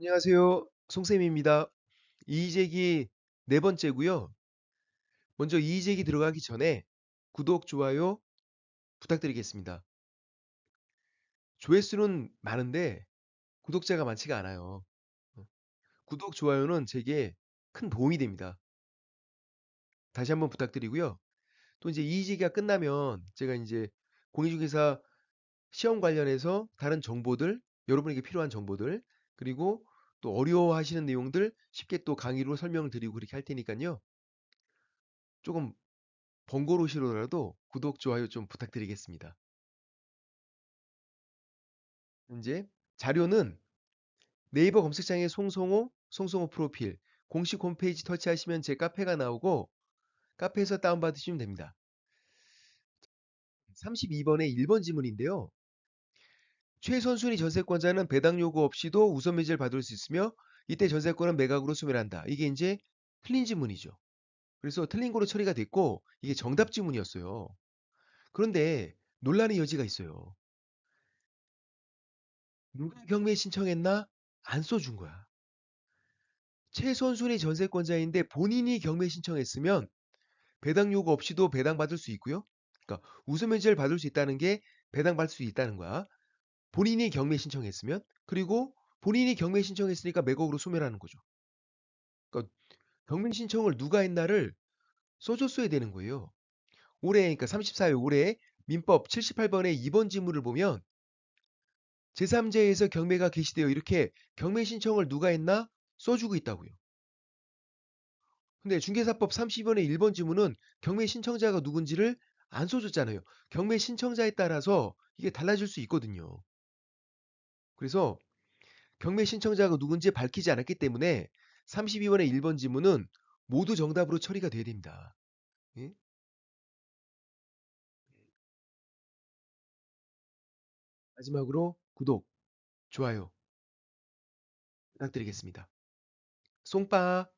안녕하세요. 송쌤입니다. 이의제기 네 번째고요. 먼저 이의제기 들어가기 전에 구독, 좋아요 부탁드리겠습니다. 조회수는 많은데 구독자가 많지가 않아요. 어, 구독, 좋아요는 제게 큰 도움이 됩니다. 다시 한번 부탁드리고요. 또 이제 이의제기가 끝나면 제가 이제 공인중개사 시험 관련해서 다른 정보들, 여러분에게 필요한 정보들 그리고 또 어려워하시는 내용들 쉽게 또 강의로 설명을 드리고 그렇게 할 테니까요. 조금 번거로우시더라도 구독, 좋아요 좀 부탁드리겠습니다. 이제 자료는 네이버 검색창에 송송호, 송송호 프로필, 공식 홈페이지 터치하시면 제 카페가 나오고 카페에서 다운받으시면 됩니다. 32번의 1번 지문인데요. 최선순위 전세권자는 배당 요구 없이도 우선 매매를 받을 수 있으며 이때 전세권은 매각으로 소멸한다. 이게 이제 틀린 지문이죠. 그래서 틀린 거로 처리가 됐고 이게 정답 지문이었어요. 그런데 논란의 여지가 있어요. 누가 경매 신청했나? 안 써준 거야. 최선순위 전세권자인데 본인이 경매 신청했으면 배당 요구 없이도 배당받을 수 있고요. 그러니까 우선 면제를 받을 수 있다는 게 배당받을 수 있다는 거야. 본인이 경매 신청했으면 그리고 본인이 경매 신청했으니까 매각으로 소멸하는 거죠. 그러니까 경매 신청을 누가 했나를 써줬어야 되는 거예요. 올해 그러니까 34회 올해 민법 78번의 2번 지문을 보면 제3제에서 경매가 개시되어 이렇게 경매 신청을 누가 했나 써주고 있다고요. 근데 중개사법 3 0번의 1번 지문은 경매 신청자가 누군지를 안 써줬잖아요. 경매 신청자에 따라서 이게 달라질 수 있거든요. 그래서 경매 신청자가 누군지 밝히지 않았기 때문에 32번의 1번 지문은 모두 정답으로 처리가 돼야 됩니다. 예? 마지막으로 구독, 좋아요 부탁드리겠습니다. 송빠